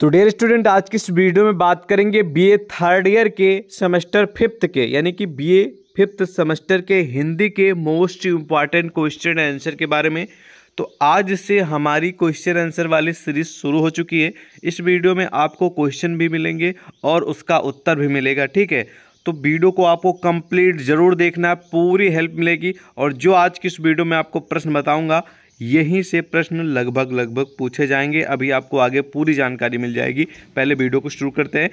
तो dear student आज की इस वीडियो में बात करेंगे बीए थर्ड ईयर के सेमेस्टर फिफ्थ के यानी कि बीए फिफ्थ सेमेस्टर के हिंदी के मोस्ट इम्पॉर्टेंट क्वेश्चन आंसर के बारे में तो आज से हमारी क्वेश्चन आंसर वाली सीरीज शुरू हो चुकी है इस वीडियो में आपको क्वेश्चन भी मिलेंगे और उसका उत्तर भी मिलेगा ठीक है तो वीडियो को आपको कंप्लीट ज़रूर देखना पूरी हेल्प मिलेगी और जो आज की इस वीडियो में आपको प्रश्न बताऊंगा यहीं से प्रश्न लगभग लगभग पूछे जाएंगे अभी आपको आगे पूरी जानकारी मिल जाएगी पहले वीडियो को शुरू करते हैं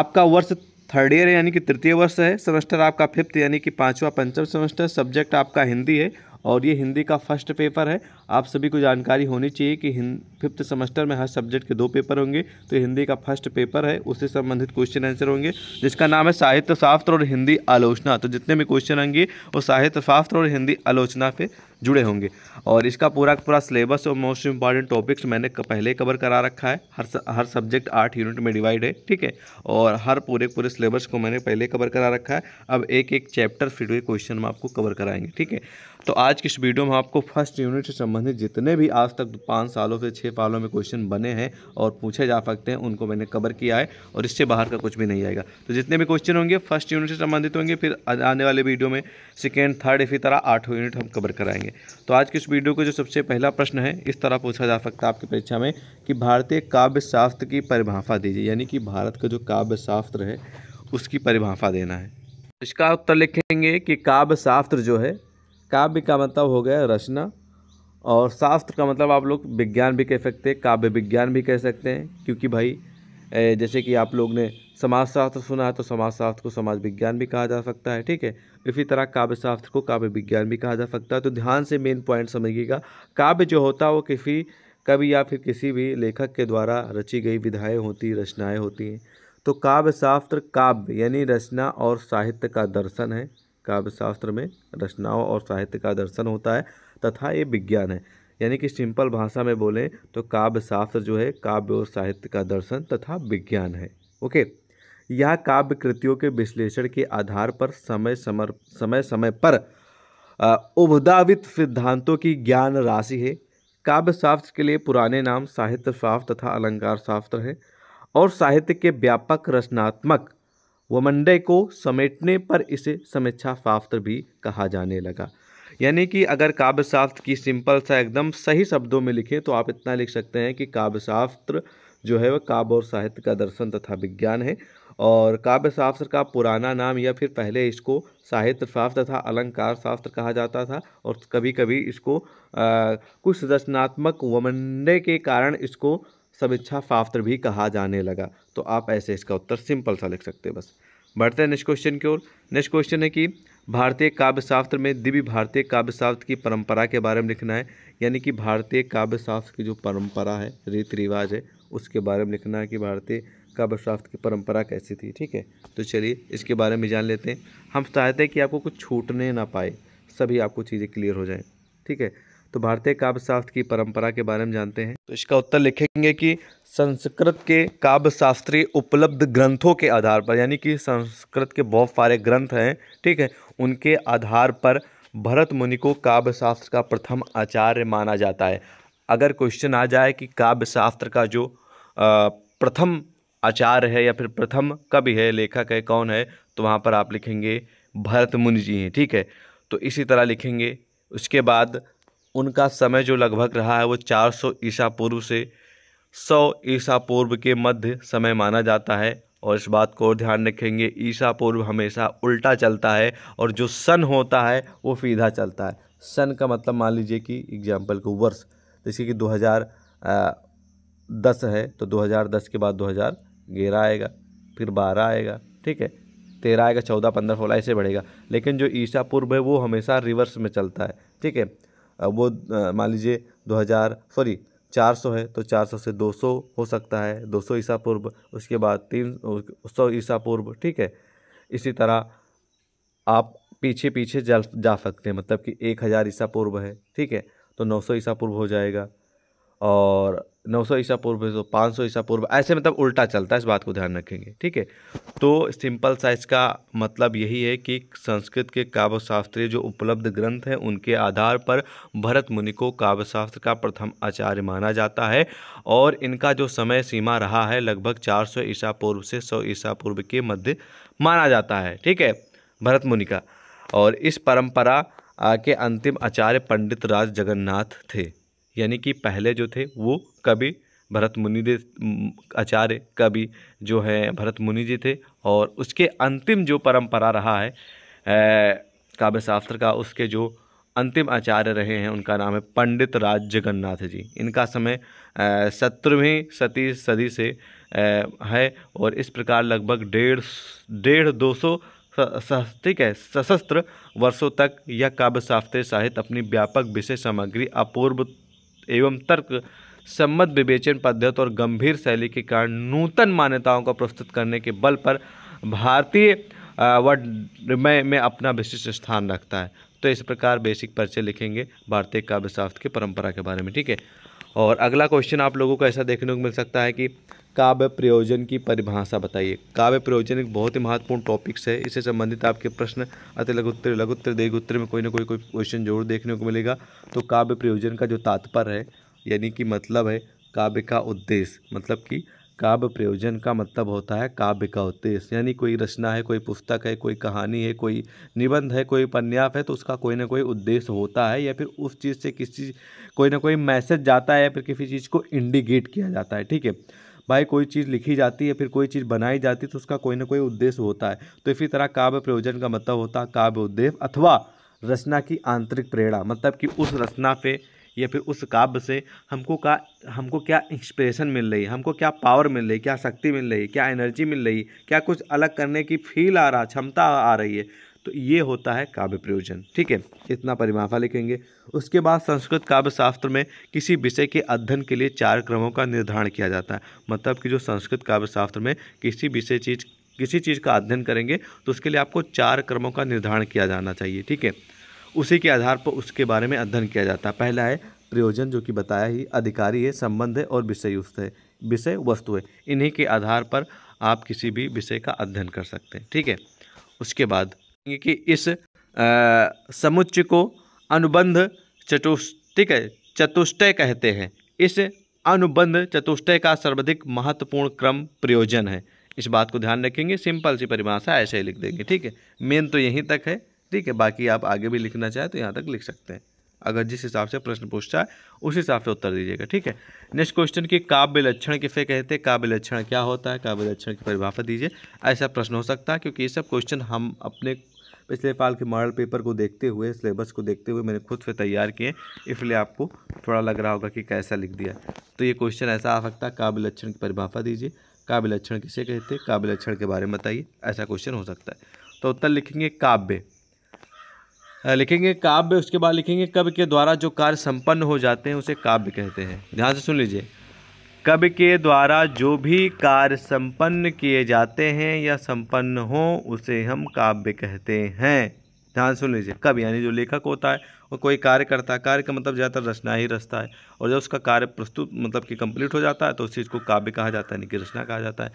आपका वर्ष थर्ड ईयर यानी कि तृतीय वर्ष है सेमेस्टर आपका फिफ्थ यानी कि पाँचवा पंचम सेमेस्टर सब्जेक्ट आपका हिंदी है और ये हिंदी का फर्स्ट पेपर है आप सभी को जानकारी होनी चाहिए कि फिफ्थ सेमेस्टर में हर सब्जेक्ट के दो पेपर होंगे तो हिंदी का फर्स्ट पेपर है उससे संबंधित क्वेश्चन आंसर होंगे जिसका नाम है साहित्य शास्त्र और हिंदी आलोचना तो जितने भी क्वेश्चन होंगे वो साहित्य शास्त्र और हिंदी आलोचना पे जुड़े होंगे और इसका पूरा पूरा सिलेबस और मोस्ट इंपॉर्टेंट टॉपिक्स मैंने पहले कवर करा रखा है हर हर सब्जेक्ट आठ यूनिट में डिवाइड है ठीक है और हर पूरे पूरे सिलेबस को मैंने पहले कवर करा रखा है अब एक एक चैप्टर फिर क्वेश्चन हम आपको कवर कराएंगे ठीक है तो आज आज की इस वीडियो में आपको फर्स्ट यूनिट से संबंधित जितने भी आज तक पाँच सालों से छः सालों में क्वेश्चन बने हैं और पूछे जा सकते हैं उनको मैंने कवर किया है और इससे बाहर का कुछ भी नहीं आएगा तो जितने भी क्वेश्चन होंगे फर्स्ट यूनिट से संबंधित होंगे फिर आने वाले वीडियो में सेकेंड थर्ड इसी तरह आठों यूनिट हम कवर कराएंगे तो आज की इस वीडियो का जो सबसे पहला प्रश्न है इस तरह पूछा जा सकता है आपकी परीक्षा में कि भारतीय काव्य शास्त्र की परिभाषा दीजिए यानी कि भारत का जो काव्य शास्त्र है उसकी परिभाषा देना है इसका उत्तर लिखेंगे कि काव्य शास्त्र जो है काव्य का मतलब हो गया रचना और शास्त्र का मतलब आप लोग विज्ञान भी कह सकते हैं काव्य विज्ञान भी कह सकते हैं क्योंकि भाई जैसे कि आप लोग ने समाजशास्त्र सुना है तो समाज शास्त्र को समाज विज्ञान भी कहा जा सकता है ठीक है इसी तरह काव्य शास्त्र को काव्य विज्ञान भी कहा जा सकता है तो ध्यान से मेन पॉइंट समझिएगा काव्य जो होता है वो किसी कवि या फिर किसी भी लेखक के द्वारा रची गई विधाएँ होती रचनाएँ होती हैं तो काव्य शास्त्र काव्य यानी रचना और साहित्य का दर्शन है काव्यशास्त्र में रचनाओं और साहित्य का दर्शन होता है तथा ये विज्ञान है यानी कि सिंपल भाषा में बोलें तो काव्यशास्त्र जो है काव्य और साहित्य का दर्शन तथा विज्ञान है ओके यह काव्य कृतियों के विश्लेषण के आधार पर समय समर समय समय पर उभदावित सिद्धांतों की ज्ञान राशि है काव्य शास्त्र के लिए पुराने नाम साहित्य शास्त्र तथा अलंकार शास्त्र हैं और साहित्य के व्यापक रचनात्मक वमंडे को समेटने पर इसे समीक्षा शास्त्र भी कहा जाने लगा यानी कि अगर काव्य शास्त्र की सिंपल सा एकदम सही शब्दों में लिखें तो आप इतना लिख सकते हैं कि काव्य शास्त्र जो है वह काव्य और साहित्य का दर्शन तथा विज्ञान है और काव्य शास्त्र का पुराना नाम या फिर पहले इसको साहित्य शास्त्र तथा अलंकार शास्त्र कहा जाता था और कभी कभी इसको आ, कुछ रचनात्मक वमंडे के कारण इसको समीक्षा फाफ्तर भी कहा जाने लगा तो आप ऐसे इसका उत्तर सिंपल सा लिख सकते हैं बस बढ़ते हैं नेक्स्ट क्वेश्चन की ओर नेक्स्ट क्वेश्चन है कि भारतीय काव्य शास्त्र में दिव्य भारतीय काव्य शास्त्र की परंपरा के बारे में लिखना है यानी कि भारतीय काव्य शास्त्र की जो परंपरा है रीति रिवाज है उसके बारे में लिखना है कि भारतीय काव्य शास्त्र की परंपरा कैसी थी ठीक है तो चलिए इसके बारे में जान लेते हैं हम चाहते हैं कि आपको कुछ छूटने ना पाए सभी आपको चीज़ें क्लियर हो जाएँ ठीक है तो भारतीय काव्य शास्त्र की परंपरा के बारे में जानते हैं तो इसका उत्तर लिखेंगे कि संस्कृत के काव्य शास्त्रीय उपलब्ध ग्रंथों के आधार पर यानी कि संस्कृत के बहुत सारे ग्रंथ हैं ठीक है उनके आधार पर भरत मुनि को काव्य शास्त्र का प्रथम आचार्य माना जाता है अगर क्वेश्चन आ जाए कि काव्य शास्त्र का जो प्रथम आचार्य है या फिर प्रथम कवि है लेखक है कौन है तो वहाँ पर आप लिखेंगे भरत मुनि जी हैं ठीक है तो इसी तरह लिखेंगे उसके बाद उनका समय जो लगभग रहा है वो 400 ईसा पूर्व से 100 ईसा पूर्व के मध्य समय माना जाता है और इस बात को ध्यान रखेंगे ईसा पूर्व हमेशा उल्टा चलता है और जो सन होता है वो सीधा चलता है सन का मतलब मान लीजिए कि एग्जाम्पल को वर्ष जैसे तो कि 2010 है तो 2010 के बाद 2011 आएगा फिर 12 आएगा ठीक है तेरह आएगा चौदह पंद्रह सोलह ऐसे बढ़ेगा लेकिन जो ईसा पूर्व है वो हमेशा रिवर्स में चलता है ठीक है वो मान लीजिए दो हज़ार सॉरी चार सौ है तो चार सौ से दो सौ हो सकता है दो सौ ईसा पूर्व उसके बाद तीन सौ ईसा पूर्व ठीक है इसी तरह आप पीछे पीछे जा जा सकते हैं मतलब कि एक हज़ार ईसा पूर्व है ठीक है तो नौ सौ ईसा पूर्व हो जाएगा और 900 ईसा पूर्व भेजो 500 ईसा पूर्व ऐसे मतलब उल्टा चलता है इस बात को ध्यान रखेंगे ठीक है तो सिंपल सा इसका मतलब यही है कि संस्कृत के काव्य शास्त्रीय जो उपलब्ध ग्रंथ हैं उनके आधार पर भरत मुनि को काव्य शास्त्र का प्रथम आचार्य माना जाता है और इनका जो समय सीमा रहा है लगभग 400 ईसा पूर्व से 100 ईसा पूर्व के मध्य माना जाता है ठीक है भरत मुनि का और इस परम्परा के अंतिम आचार्य पंडित राज जगन्नाथ थे यानी कि पहले जो थे वो कभी भरत मुनि दे आचार्य कवि जो है भरत मुनि जी थे और उसके अंतिम जो परंपरा रहा है काव्य शास्त्र का उसके जो अंतिम आचार्य रहे हैं उनका नाम है पंडित राज जगन्नाथ जी इनका समय सत्रहवीं सती सदी से है और इस प्रकार लगभग डेढ़ डेढ़ दो सौ ठीक है सशस्त्र वर्षों तक यह काव्य शास्त्र साहित्य अपनी व्यापक विषय सामग्री अपूर्व एवं तर्क सम्मत विवेचन पद्धत और गंभीर शैली के कारण नूतन मान्यताओं को प्रस्तुत करने के बल पर भारतीय वर्णमय में अपना विशिष्ट स्थान रखता है तो इस प्रकार बेसिक परिचय लिखेंगे भारतीय काव्य शास्त्र की परंपरा के बारे में ठीक है और अगला क्वेश्चन आप लोगों को ऐसा देखने को मिल सकता है कि काव्य प्रयोजन की परिभाषा बताइए काव्य प्रयोजन एक बहुत ही महत्वपूर्ण टॉपिक्स है इससे संबंधित आपके प्रश्न अति लघुत्तर लघुत्तर उत्तर में कोई ना कोई कोई क्वेश्चन जरूर देखने को मिलेगा तो काव्य प्रयोजन का जो तात्पर्य है यानी कि मतलब है काव्य का उद्देश्य मतलब कि काव्य प्रयोजन का मतलब होता है काव्य का उद्देश्य यानी कोई रचना है कोई पुस्तक है कोई कहानी है कोई निबंध है कोई उपन्यास है तो उसका कोई ना कोई उद्देश्य होता है या फिर उस चीज़ से किसी चीज़ कोई ना कोई मैसेज जाता है या फिर किसी चीज़ को इंडिकेट किया जाता है ठीक है भाई कोई चीज़ लिखी जाती है फिर कोई चीज़ बनाई जाती है तो उसका कोई ना कोई उद्देश्य होता है तो इसी तरह काव्य प्रयोजन का मतलब होता है काव्य उद्देश्य अथवा रचना की आंतरिक प्रेरणा मतलब कि उस रचना पे या फिर उस काव्य से हमको का हमको क्या इंस्पिरेशन मिल रही है हमको क्या पावर मिल रही है क्या शक्ति मिल रही है क्या एनर्जी मिल रही है क्या कुछ अलग करने की फील आ रहा क्षमता आ रही है तो ये होता है काव्य प्रयोजन ठीक है इतना परिमाफा लिखेंगे उसके बाद संस्कृत काव्य शास्त्र में किसी विषय के अध्ययन के लिए चार क्रमों का निर्धारण किया जाता है मतलब कि जो संस्कृत काव्य शास्त्र में किसी विषय चीज़ किसी चीज़ का अध्ययन करेंगे तो उसके लिए आपको चार क्रमों का निर्धारण किया जाना चाहिए ठीक है उसी के आधार पर उसके बारे में अध्ययन किया जाता है पहला है प्रयोजन जो कि बताया ही अधिकारी है संबंध है और विषय है विषय वस्तु है इन्हीं के आधार पर आप किसी भी विषय का अध्ययन कर सकते हैं ठीक है उसके बाद कि इस समुच्चय को अनुबंध चतुष ठीक है चतुष्टय कहते हैं इस अनुबंध चतुष्टय का सर्वाधिक महत्वपूर्ण क्रम प्रयोजन है इस बात को ध्यान रखेंगे सिंपल सी परिभाषा ऐसे ही लिख देंगे ठीक है मेन तो यहीं तक है ठीक है बाकी आप आगे भी लिखना चाहें तो यहाँ तक लिख सकते हैं अगर जिस हिसाब से प्रश्न पूछता है उस हिसाब से उत्तर दीजिएगा ठीक है नेक्स्ट क्वेश्चन की काव्य लक्षण किसे कहते हैं काव्य लक्षण क्या होता है काव्य लक्षण की परिभाषा दीजिए ऐसा प्रश्न हो सकता है क्योंकि ये सब क्वेश्चन हम अपने पिछले साल के मॉडल पेपर को देखते हुए सिलेबस को देखते हुए मैंने खुद से तैयार किए इसलिए आपको थोड़ा लग रहा होगा कि कैसा लिख दिया तो ये क्वेश्चन ऐसा आ सकता है काव्य लक्षण की परिभाषा दीजिए काव्य लक्षण किसे कहते हैं काव्य लक्षण के बारे में बताइए ऐसा क्वेश्चन हो सकता है तो उत्तर लिखेंगे काव्य लिखेंगे काव्य उसके बाद लिखेंगे कवि के द्वारा जो कार्य संपन्न हो जाते हैं उसे काव्य कहते हैं ध्यान से सुन लीजिए कवि के द्वारा जो भी कार्य संपन्न किए जाते हैं या संपन्न हो उसे हम काव्य कहते हैं ध्यान सुन लीजिए कब यानी जो लेखक होता है और कोई कार्य करता है कार्य का मतलब ज़्यादातर रचना ही रचता है और जब उसका कार्य प्रस्तुत मतलब कि कंप्लीट हो जाता है तो उस चीज़ को काव्य कहा जाता है यानी कि रचना कहा जाता है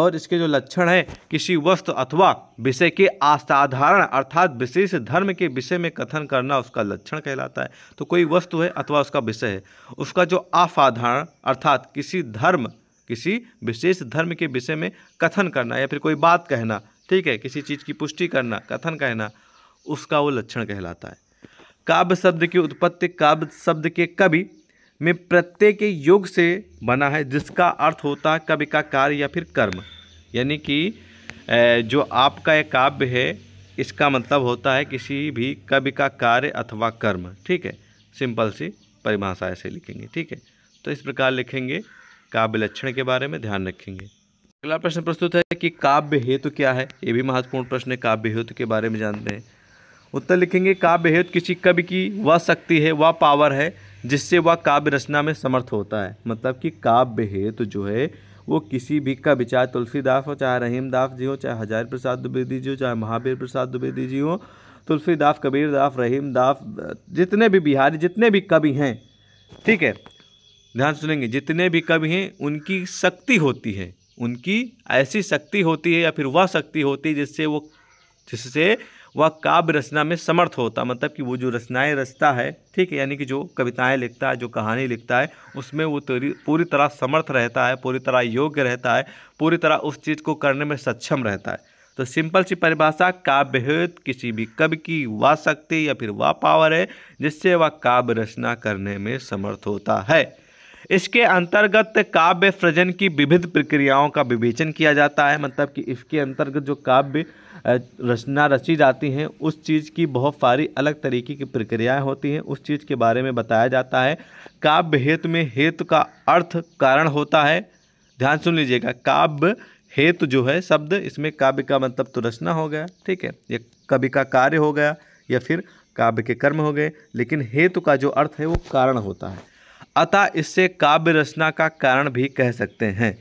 और इसके जो लक्षण है किसी वस्तु अथवा विषय के असाधारण अर्थात विशेष धर्म के विषय में कथन करना उसका लक्षण कहलाता है तो कोई वस्तु है अथवा उसका विषय है उसका जो असाधारण अर्थात किसी धर्म किसी विशेष धर्म के विषय में कथन करना या फिर कोई बात कहना ठीक है किसी चीज़ की पुष्टि करना कथन कहना उसका वो लक्षण कहलाता है काव्य शब्द की उत्पत्ति काव्य शब्द के कवि में प्रत्यय के योग से बना है जिसका अर्थ होता है कवि का कार्य या फिर कर्म यानी कि जो आपका यह काव्य है इसका मतलब होता है किसी भी कवि का कार्य अथवा कर्म ठीक है सिंपल सी परिभाषा ऐसे लिखेंगे ठीक है तो इस प्रकार लिखेंगे काव्य लक्षण के बारे में ध्यान रखेंगे अगला प्रश्न प्रस्तुत है कि काव्य हेतु तो क्या है ये भी महत्वपूर्ण प्रश्न है काव्य हेतु तो के बारे में जानते हैं उत्तर लिखेंगे काव्य हेतु तो किसी कवि की वह शक्ति है वह पावर है जिससे वह काव्य रचना में समर्थ होता है मतलब कि काव्य हेतु तो जो है वो किसी भी का विचार तुलसीदास हो चाहे रहीमदास जी हो चाहे हजार प्रसाद द्विवेदी जी हो चाहे महावीर प्रसाद द्विवेदी जी हो तुलसीदास कबीरदास रहीमदास जितने भी बिहारी जितने भी कवि हैं ठीक है ध्यान सुनेंगे जितने भी कवि हैं उनकी शक्ति होती है उनकी ऐसी शक्ति होती है या फिर वह शक्ति होती है जिससे वो जिससे वह काव्य रचना में समर्थ होता मतलब कि वो जो रचनाएं रचता है ठीक है यानी कि जो कविताएं लिखता है जो कहानी लिखता है उसमें वो पूरी तरह समर्थ रहता है पूरी तरह योग्य रहता है पूरी तरह उस चीज़ को करने में सक्षम रहता है तो सिंपल सी परिभाषा काव्य हेत किसी भी कवि की वह शक्ति या फिर वह पावर है जिससे वह काव्य रचना करने में समर्थ होता है इसके अंतर्गत काव्य सृजन की विविध प्रक्रियाओं का विवेचन किया जाता है मतलब कि इसके अंतर्गत जो काव्य रचना रची जाती हैं उस चीज़ की बहुत सारी अलग तरीके की प्रक्रियाएं होती हैं उस चीज़ के बारे में बताया जाता है काव्य हेतु में हेतु का अर्थ कारण होता है ध्यान सुन लीजिएगा काव्य हेतु जो है शब्द इसमें काव्य का मतलब तो रचना हो गया ठीक है ये कवि का कार्य हो गया या फिर काव्य के कर्म हो गए लेकिन हेतु का जो अर्थ है वो कारण होता है अतः इससे काव्य रचना का कारण भी कह सकते हैं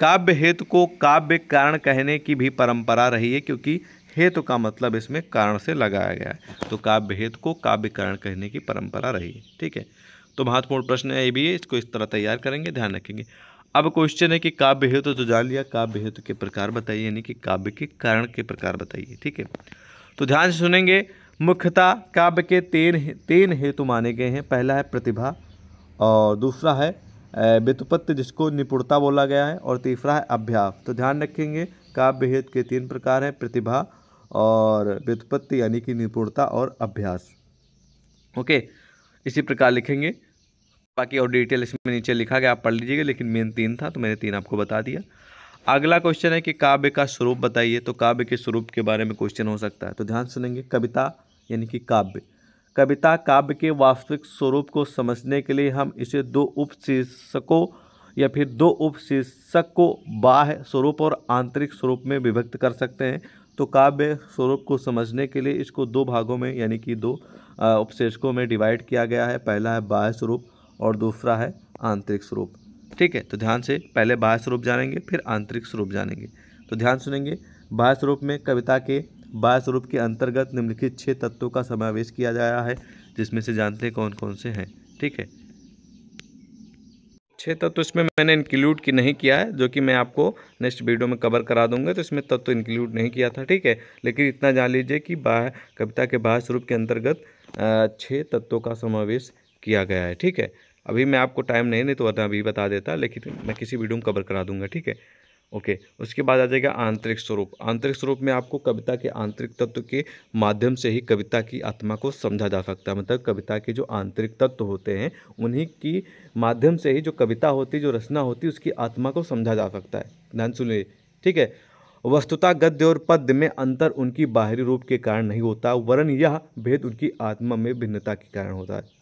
काव्य हेतु को काव्य कारण कहने की भी परंपरा रही है क्योंकि हेतु का मतलब इसमें कारण से लगाया गया है तो काव्य हेतु को काव्य कारण कहने की परंपरा रही है ठीक है तो महत्वपूर्ण प्रश्न है ये भी है इसको इस तरह तैयार करेंगे ध्यान रखेंगे अब क्वेश्चन है कि काव्य हेतु तो जान लिया काव्य हेतु के प्रकार बताइए यानी कि काव्य के कारण के प्रकार बताइए ठीक है तो ध्यान से सुनेंगे मुख्यतः काव्य के तीन तीन हेतु माने गए हैं पहला है प्रतिभा और दूसरा है बेतुपत्य जिसको निपुणता बोला गया है और तीसरा है अभ्यास तो ध्यान रखेंगे काव्य हेत के तीन प्रकार हैं प्रतिभा और वित्तपत्ति यानी कि निपुणता और अभ्यास ओके इसी प्रकार लिखेंगे बाकी और डिटेल इसमें नीचे लिखा गया आप पढ़ लीजिएगा लेकिन मेन तीन था तो मैंने तीन आपको बता दिया अगला क्वेश्चन है कि काव्य का स्वरूप बताइए तो काव्य के स्वरूप के बारे में क्वेश्चन हो सकता है तो ध्यान सुनेंगे कविता यानी कि काव्य कविता काव्य के वास्तविक स्वरूप को समझने के लिए हम इसे दो उप या फिर दो उप को बाह्य स्वरूप और आंतरिक स्वरूप में विभक्त कर सकते हैं तो काव्य स्वरूप को समझने के लिए इसको दो भागों में यानी कि दो उपशीर्षकों में डिवाइड किया गया है पहला है बाह्य स्वरूप और दूसरा है आंतरिक स्वरूप ठीक है तो ध्यान से पहले बाह्य स्वरूप जानेंगे फिर आंतरिक स्वरूप जानेंगे तो ध्यान सुनेंगे बाह्य स्वरूप में कविता के बाह्य स्वरूप के अंतर्गत निम्नलिखित छः तत्वों का समावेश किया गया है जिसमें से जानते हैं कौन कौन से हैं ठीक है छः तत्व तो इसमें मैंने इंक्लूड की नहीं किया है जो कि मैं आपको नेक्स्ट वीडियो में कवर करा दूंगा तो इसमें तत्व तो इंक्लूड नहीं किया था ठीक है लेकिन इतना जान लीजिए कि बाह कविता के बाह्य स्वरूप के अंतर्गत छः तत्वों का समावेश किया गया है ठीक है अभी मैं आपको टाइम नहीं नहीं तो अभी बता देता लेकिन मैं किसी वीडियो में कवर करा दूंगा ठीक है ओके उसके बाद आ जाएगा आंतरिक स्वरूप आंतरिक स्वरूप में आपको कविता के आंतरिक तत्व के माध्यम से ही कविता की आत्मा को समझा जा सकता है मतलब कविता के जो आंतरिक तत्व होते हैं उन्हीं की माध्यम से ही जो कविता होती जो रचना होती उसकी आत्मा को समझा जा सकता है ध्यान सुनिए ठीक है वस्तुता गद्य और पद्य में अंतर उनकी बाहरी रूप के कारण नहीं होता वरन यह भेद उनकी आत्मा में भिन्नता के कारण होता है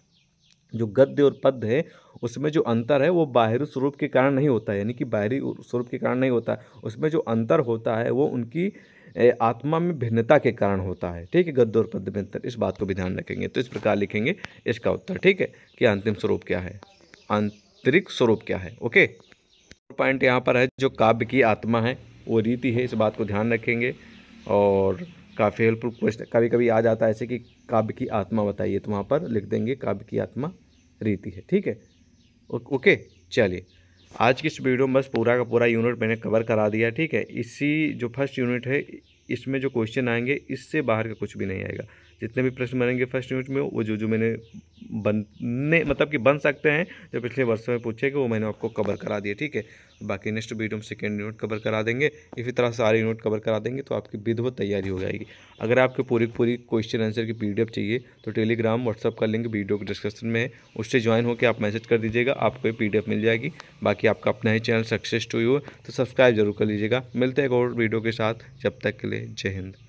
जो गद्य और पद्य है उसमें जो अंतर है वो बाहरी स्वरूप के कारण नहीं होता है यानी कि बाहरी स्वरूप के कारण नहीं होता उसमें जो अंतर होता है वो उनकी आत्मा में भिन्नता के कारण होता है ठीक है गद्य और पद्य में अंतर इस बात को भी ध्यान रखेंगे तो इस प्रकार लिखेंगे इसका उत्तर ठीक है कि अंतिम स्वरूप क्या है आंतरिक स्वरूप क्या है ओके पॉइंट यहाँ पर है जो काव्य की आत्मा है वो रीति है इस बात को ध्यान रखेंगे और काफ़ी हेल्पफुल क्वेश्चन कभी कभी आ जाता है ऐसे कि काव्य की आत्मा बताइए तो वहाँ पर लिख देंगे काव्य की आत्मा रीति है ठीक है ओके चलिए आज की इस वीडियो में बस पूरा का पूरा यूनिट मैंने कवर करा दिया ठीक है इसी जो फर्स्ट यूनिट है इसमें जो क्वेश्चन आएंगे इससे बाहर का कुछ भी नहीं आएगा जितने भी प्रश्न बनेंगे फर्स्ट यूनिट में वो जो जो मैंने बनने मतलब कि बन सकते हैं जो पिछले वर्षों में पूछे कि वो मैंने आपको कवर करा दिए ठीक है बाकी नेक्स्ट वीडियो में सेकेंड यूनिट कवर करा देंगे इसी तरह सारे यूनिट कवर करा देंगे तो आपकी विधवत तैयारी हो जाएगी अगर आपको पूरी पूरी क्वेश्चन आंसर की पी चाहिए तो टेलीग्राम व्हाट्सअप का लिंक वीडियो के डिस्क्रिप्शन में है उससे ज्वाइन होकर आप मैसेज कर दीजिएगा आपको ये पी मिल जाएगी बाकी आपका अपना ही चैनल सक्सेस टू यू तो सब्सक्राइब जरूर कर लीजिएगा मिलते हैं एक और वीडियो के साथ जब तक के लिए जय हिंद